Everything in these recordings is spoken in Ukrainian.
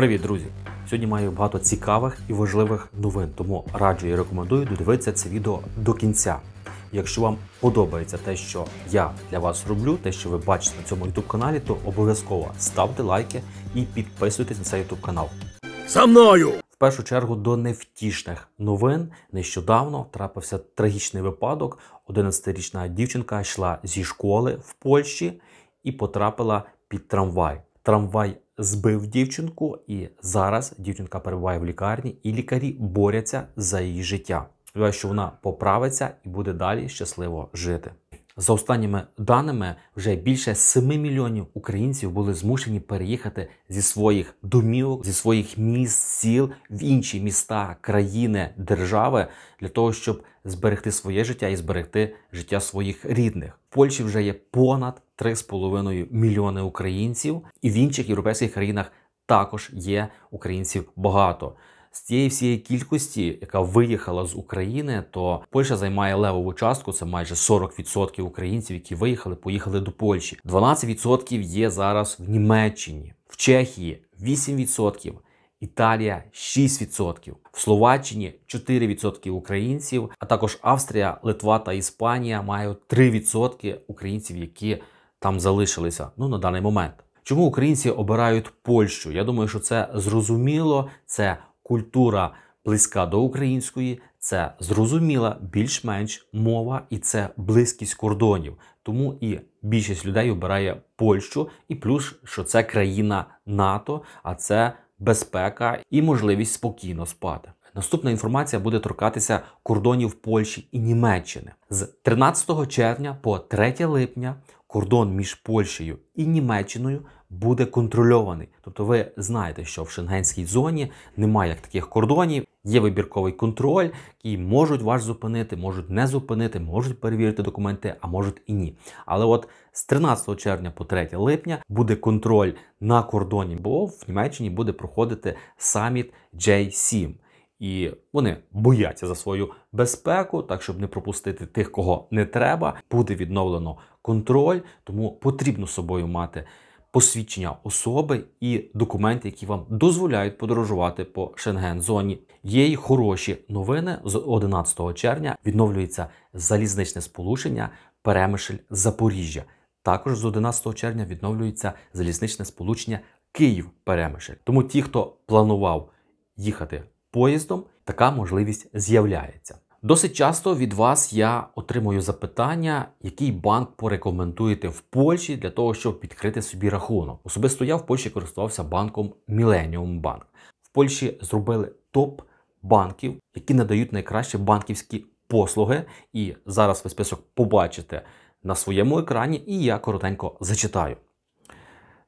Привіт, друзі! Сьогодні маю багато цікавих і важливих новин, тому раджу і рекомендую додивитися це відео до кінця. Якщо вам подобається те, що я для вас роблю, те, що ви бачите на цьому youtube каналі, то обов'язково ставте лайки і підписуйтесь на цей youtube канал. За мною! В першу чергу до невтішних новин нещодавно трапився трагічний випадок. 11-річна дівчинка йшла зі школи в Польщі і потрапила під трамвай. Трамвай збив дівчинку, і зараз дівчинка перебуває в лікарні, і лікарі боряться за її життя. Сподіваюся, що вона поправиться і буде далі щасливо жити. За останніми даними, вже більше 7 мільйонів українців були змушені переїхати зі своїх домівок, зі своїх міст, сіл в інші міста, країни, держави для того, щоб зберегти своє життя і зберегти життя своїх рідних. В Польщі вже є понад 3,5 мільйони українців, і в інших європейських країнах також є українців багато з цієї всієї кількості, яка виїхала з України, то Польща займає левову частку. Це майже 40% українців, які виїхали, поїхали до Польщі. 12% є зараз в Німеччині, в Чехії 8%. Італія 6%, в Словаччині 4% українців, а також Австрія, Литва та Іспанія мають 3% українців, які там залишилися. Ну на даний момент. Чому українці обирають Польщу? Я думаю, що це зрозуміло. Це культура близька до української, це зрозуміла більш-менш мова і це близькість кордонів. Тому і більшість людей обирає Польщу, і плюс що це країна НАТО, а це безпека і можливість спокійно спати. Наступна інформація буде торкатися кордонів Польщі і Німеччини з 13 червня по 3 липня. Кордон між Польщею і Німеччиною буде контрольований. Тобто ви знаєте, що в шенгенській зоні немає таких кордонів, є вибірковий контроль, і можуть вас зупинити, можуть не зупинити, можуть перевірити документи, а можуть і ні. Але от з 13 червня по 3 липня буде контроль на кордоні, бо в Німеччині буде проходити саміт J7. І вони бояться за свою безпеку, так щоб не пропустити тих, кого не треба. Буде відновлено контроль, тому потрібно собою мати посвідчення особи і документи, які вам дозволяють подорожувати по Шенген-зоні. Є й хороші новини з 11 червня. Відновлюється залізничне сполучення Перемишль Запоріжжя. Також з 11 червня відновлюється залізничне сполучення Київ Перемишль. Тому ті, хто планував їхати поїздом, така можливість з'являється. Досить часто від вас я отримую запитання, який банк порекомендуєте в Польщі для того, щоб відкрити собі рахунок. Особисто я в Польщі користувався банком Millennium Bank. В Польщі зробили топ банків, які надають найкращі банківські послуги. І зараз ви список побачите на своєму екрані, і я коротенько зачитаю.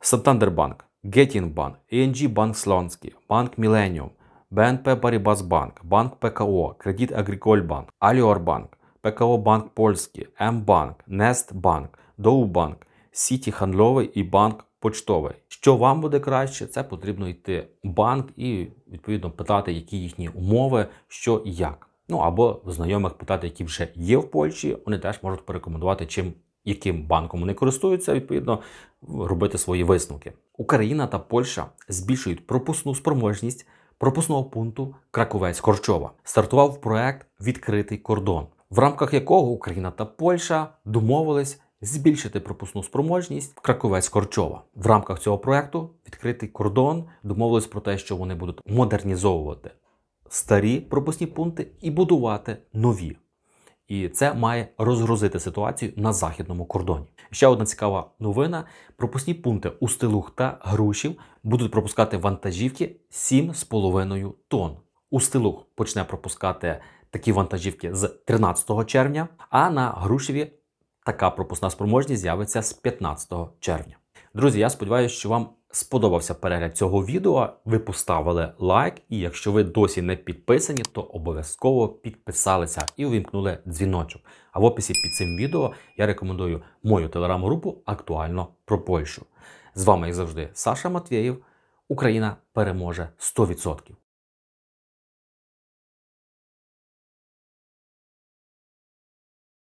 Santander Bank, Getin Bank, ING Bank Слонський, Bank Millennium – БНП Барібасбанк, Банк ПКО, Кредит Агрікольбанк, Аліорбанк, ПКО Банк Польський, м Нестбанк, Доубанк, Сіті Хандловий і Банк Почтовий. Що вам буде краще, це потрібно йти в банк і відповідно питати, які їхні умови, що і як. Ну або знайомих питати, які вже є в Польщі, вони теж можуть порекомендувати, чим яким банком вони користуються, відповідно робити свої висновки. Україна та Польща збільшують пропускну спроможність пропускного пункту Краковець-Корчова стартував проект Відкритий кордон, в рамках якого Україна та Польща домовились. Збільшити пропускну спроможність Краковець-Корчова в рамках цього проекту відкритий кордон домовились про те, що вони будуть модернізовувати старі пропускні пункти і будувати нові і це має розгрузити ситуацію на західному кордоні. Ще одна цікава новина: пропускні пункти у Стилух та Грушів будуть пропускати вантажівки 7,5 тонн. У Стилух почне пропускати такі вантажівки з 13 червня, а на Грушеві така пропускна спроможність з'явиться з 15 червня. Друзі, я сподіваюся, що вам сподобався перегляд цього відео, ви поставили лайк, і якщо ви досі не підписані, то обов'язково підписалися і увімкнули дзвіночок. А в описі під цим відео я рекомендую мою телеграм-групу Актуально про Польщу. З вами, як завжди, Саша Матвєєв. Україна переможе 100%.